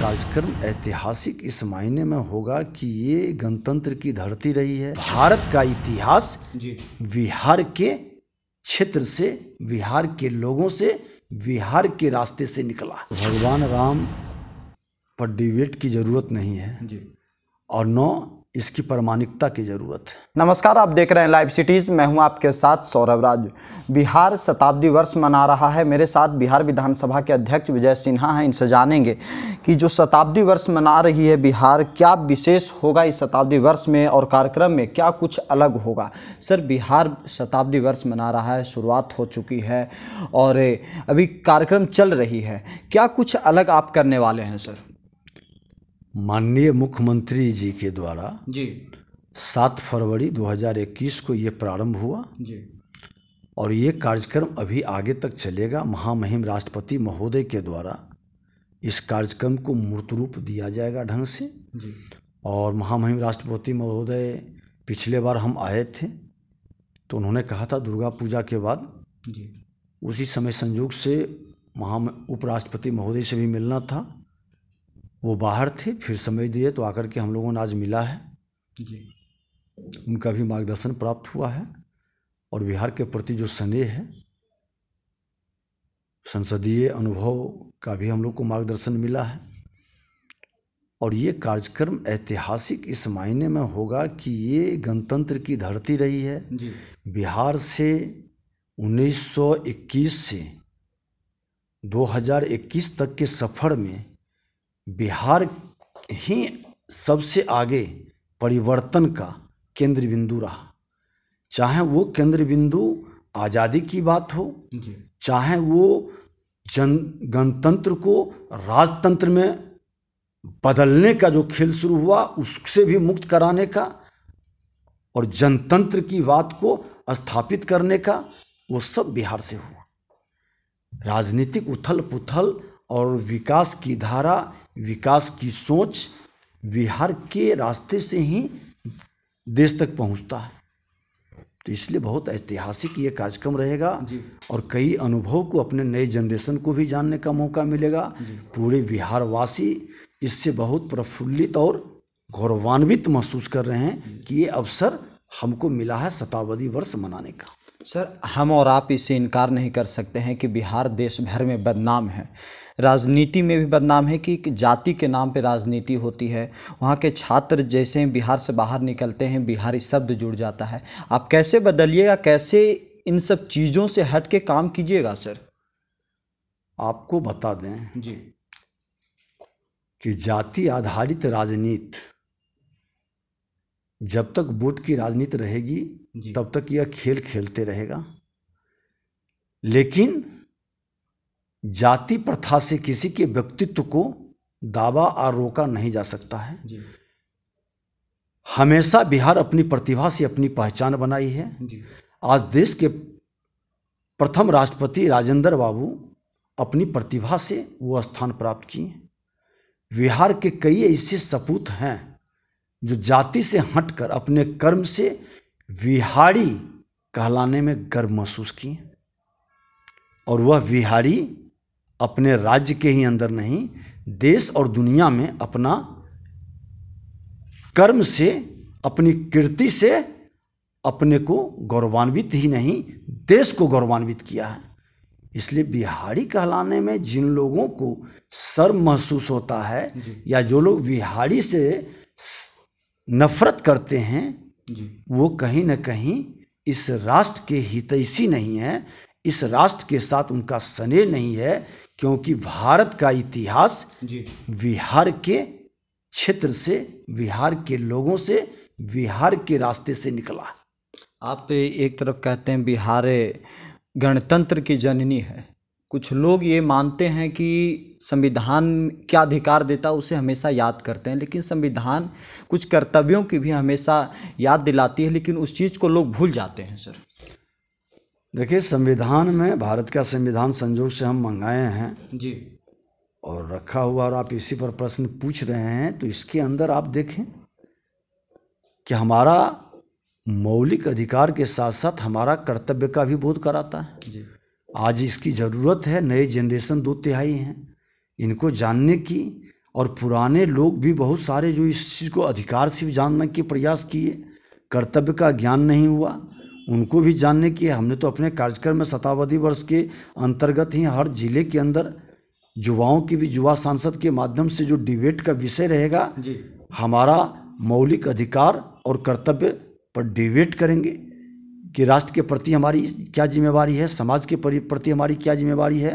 कार्यक्रम ऐतिहासिक इस मायने में होगा कि ये गणतंत्र की धरती रही है भारत का इतिहास बिहार के क्षेत्र से बिहार के लोगों से बिहार के रास्ते से निकला भगवान राम पर डिबेट की जरूरत नहीं है और न इसकी प्रमाणिकता की ज़रूरत है नमस्कार आप देख रहे हैं लाइव सिटीज़ मैं हूं आपके साथ सौरभ राज बिहार शताब्दी वर्ष मना रहा है मेरे साथ बिहार विधानसभा के अध्यक्ष विजय सिन्हा हैं इनसे जानेंगे कि जो शताब्दी वर्ष मना रही है बिहार क्या विशेष होगा इस शताब्दी वर्ष में और कार्यक्रम में क्या कुछ अलग होगा सर बिहार शताब्दी वर्ष मना रहा है शुरुआत हो चुकी है और अभी कार्यक्रम चल रही है क्या कुछ अलग आप करने वाले हैं सर माननीय मुख्यमंत्री जी के द्वारा जी सात फरवरी 2021 को ये प्रारंभ हुआ जी और ये कार्यक्रम अभी आगे तक चलेगा महामहिम राष्ट्रपति महोदय के द्वारा इस कार्यक्रम को मूर्त रूप दिया जाएगा ढंग से जी। और महामहिम राष्ट्रपति महोदय पिछले बार हम आए थे तो उन्होंने कहा था दुर्गा पूजा के बाद जी। उसी समय संयोग से महा उपराष्ट्रपति महोदय से भी मिलना था वो बाहर थे फिर समय दिए तो आकर के हम लोगों ने आज मिला है उनका भी मार्गदर्शन प्राप्त हुआ है और बिहार के प्रति जो स्नेह है संसदीय अनुभव का भी हम लोग को मार्गदर्शन मिला है और ये कार्यक्रम ऐतिहासिक इस मायने में होगा कि ये गणतंत्र की धरती रही है बिहार से 1921 से 2021 तक के सफ़र में बिहार ही सबसे आगे परिवर्तन का केंद्र बिंदु रहा चाहे वो केंद्र बिंदु आज़ादी की बात हो चाहे वो जन गणतंत्र को राजतंत्र में बदलने का जो खेल शुरू हुआ उससे भी मुक्त कराने का और जनतंत्र की बात को स्थापित करने का वो सब बिहार से हुआ राजनीतिक उथल पुथल और विकास की धारा विकास की सोच बिहार के रास्ते से ही देश तक पहुंचता है तो इसलिए बहुत ऐतिहासिक ये कार्यक्रम रहेगा और कई अनुभव को अपने नए जनरेशन को भी जानने का मौका मिलेगा पूरे बिहारवासी इससे बहुत प्रफुल्लित और गौरवान्वित महसूस कर रहे हैं कि ये अवसर हमको मिला है शताब्दी वर्ष मनाने का सर हम और आप इसे इनकार नहीं कर सकते हैं कि बिहार देश भर में बदनाम है राजनीति में भी बदनाम है कि जाति के नाम पे राजनीति होती है वहाँ के छात्र जैसे बिहार से बाहर निकलते हैं बिहारी शब्द जुड़ जाता है आप कैसे बदलिएगा कैसे इन सब चीज़ों से हट के काम कीजिएगा सर आपको बता दें जी कि जाति आधारित राजनीति जब तक वोट की राजनीति रहेगी तब तक यह खेल खेलते रहेगा लेकिन जाति प्रथा से किसी के व्यक्तित्व को दावा और रोका नहीं जा सकता है हमेशा बिहार अपनी प्रतिभा से अपनी पहचान बनाई है आज देश के प्रथम राष्ट्रपति राजेंद्र बाबू अपनी प्रतिभा से वो स्थान प्राप्त किए बिहार के कई ऐसे सपूत हैं जो जाति से हटकर अपने कर्म से बिहारी कहलाने में गर्व महसूस किए और वह बिहारी अपने राज्य के ही अंदर नहीं देश और दुनिया में अपना कर्म से अपनी कीर्ति से अपने को गौरवान्वित ही नहीं देश को गौरवान्वित किया है इसलिए बिहारी कहलाने में जिन लोगों को शर्म महसूस होता है या जो लोग बिहारी से नफरत करते हैं वो कहीं ना कहीं इस राष्ट्र के हितैषी नहीं है इस राष्ट्र के साथ उनका स्नेह नहीं है क्योंकि भारत का इतिहास बिहार के क्षेत्र से बिहार के लोगों से बिहार के रास्ते से निकला आप एक तरफ कहते हैं बिहार गणतंत्र की जननी है कुछ लोग ये मानते हैं कि संविधान क्या अधिकार देता उसे हमेशा याद करते हैं लेकिन संविधान कुछ कर्तव्यों की भी हमेशा याद दिलाती है लेकिन उस चीज़ को लोग भूल जाते हैं सर देखिए संविधान में भारत का संविधान संजोग से हम मंगाए हैं जी और रखा हुआ और आप इसी पर प्रश्न पूछ रहे हैं तो इसके अंदर आप देखें कि हमारा मौलिक अधिकार के साथ साथ हमारा कर्तव्य का भी बोध कराता है जी। आज इसकी ज़रूरत है नए जनरेशन दो तिहाई हैं इनको जानने की और पुराने लोग भी बहुत सारे जो इस चीज़ को अधिकार से जानने के प्रयास किए कर्तव्य का ज्ञान नहीं हुआ उनको भी जानने की हमने तो अपने कार्यक्रम में शताब्दी वर्ष के अंतर्गत ही हर जिले के अंदर युवाओं की भी युवा सांसद के माध्यम से जो डिबेट का विषय रहेगा जी हमारा मौलिक अधिकार और कर्तव्य पर डिबेट करेंगे कि राष्ट्र के प्रति हमारी क्या जिम्मेवारी है समाज के प्रति हमारी क्या जिम्मेवारी है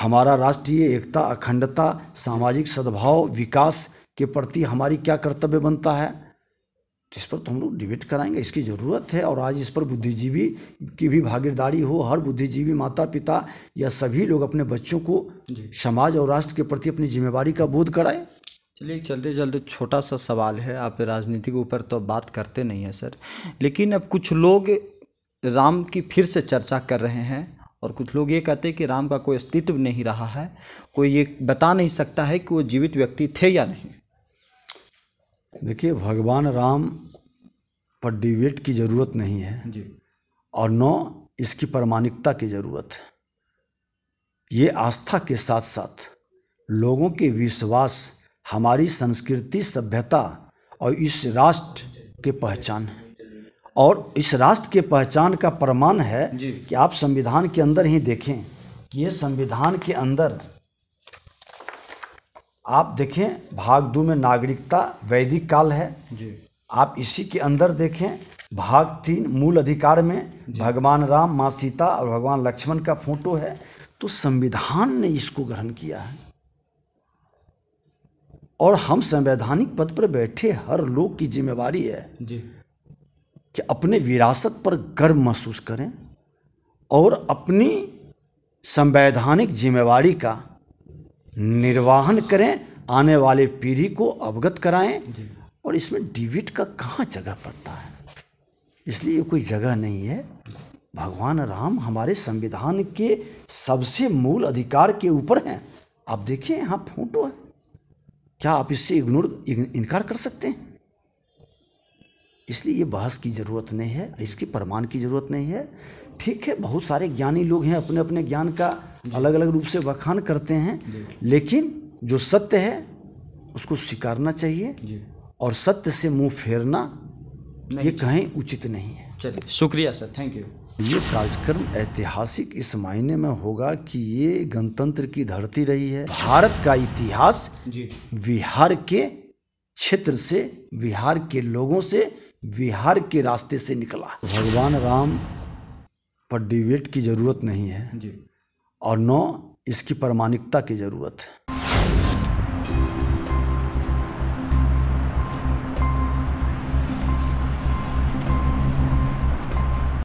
हमारा राष्ट्रीय एकता अखंडता सामाजिक सद्भाव विकास के प्रति हमारी क्या कर्तव्य बनता है तो इस पर तो हम लोग डिबेट कराएंगे इसकी ज़रूरत है और आज इस पर बुद्धिजीवी की भी भागीदारी हो हर बुद्धिजीवी माता पिता या सभी लोग अपने बच्चों को समाज और राष्ट्र के प्रति अपनी जिम्मेवारी का बोध कराएं चलिए चलते चलते छोटा सा सवाल है आप राजनीति के ऊपर तो बात करते नहीं हैं सर लेकिन अब कुछ लोग राम की फिर से चर्चा कर रहे हैं और कुछ लोग ये कहते हैं कि राम का कोई अस्तित्व नहीं रहा है कोई ये बता नहीं सकता है कि वो जीवित व्यक्ति थे या नहीं देखिए भगवान राम पर डिबेट की ज़रूरत नहीं है और नौ इसकी प्रमाणिकता की ज़रूरत है ये आस्था के साथ साथ लोगों के विश्वास हमारी संस्कृति सभ्यता और इस राष्ट्र के पहचान है और इस राष्ट्र के पहचान का प्रमाण है कि आप संविधान के अंदर ही देखें कि ये संविधान के अंदर आप देखें भाग दो में नागरिकता वैदिक काल है जी आप इसी के अंदर देखें भाग तीन मूल अधिकार में भगवान राम माँ सीता और भगवान लक्ष्मण का फोटो है तो संविधान ने इसको ग्रहण किया है और हम संवैधानिक पद पर बैठे हर लोग की जिम्मेवारी है जी। कि अपने विरासत पर गर्व महसूस करें और अपनी संवैधानिक जिम्मेवारी का निर्वाहन करें आने वाले पीढ़ी को अवगत कराएं और इसमें डिविट का कहाँ जगह पड़ता है इसलिए कोई जगह नहीं है भगवान राम हमारे संविधान के सबसे मूल अधिकार के ऊपर हैं आप देखिए यहाँ फोटो है क्या आप इससे इग्नोर इनकार कर सकते हैं इसलिए ये बहस की ज़रूरत नहीं है इसके प्रमाण की ज़रूरत नहीं है ठीक है बहुत सारे ज्ञानी लोग हैं अपने अपने ज्ञान का अलग अलग रूप से वखान करते हैं लेकिन जो सत्य है उसको स्वीकारना चाहिए और सत्य से मुंह फेरना ये कहें उचित नहीं है चलिए शुक्रिया सर थैंक यू ये कार्यक्रम ऐतिहासिक इस मायने में होगा कि ये गणतंत्र की धरती रही है भारत का इतिहास बिहार के क्षेत्र से बिहार के लोगों से बिहार के रास्ते से निकला भगवान राम पर डिबेट की ज़रूरत नहीं है और न इसकी प्रमाणिकता की ज़रूरत है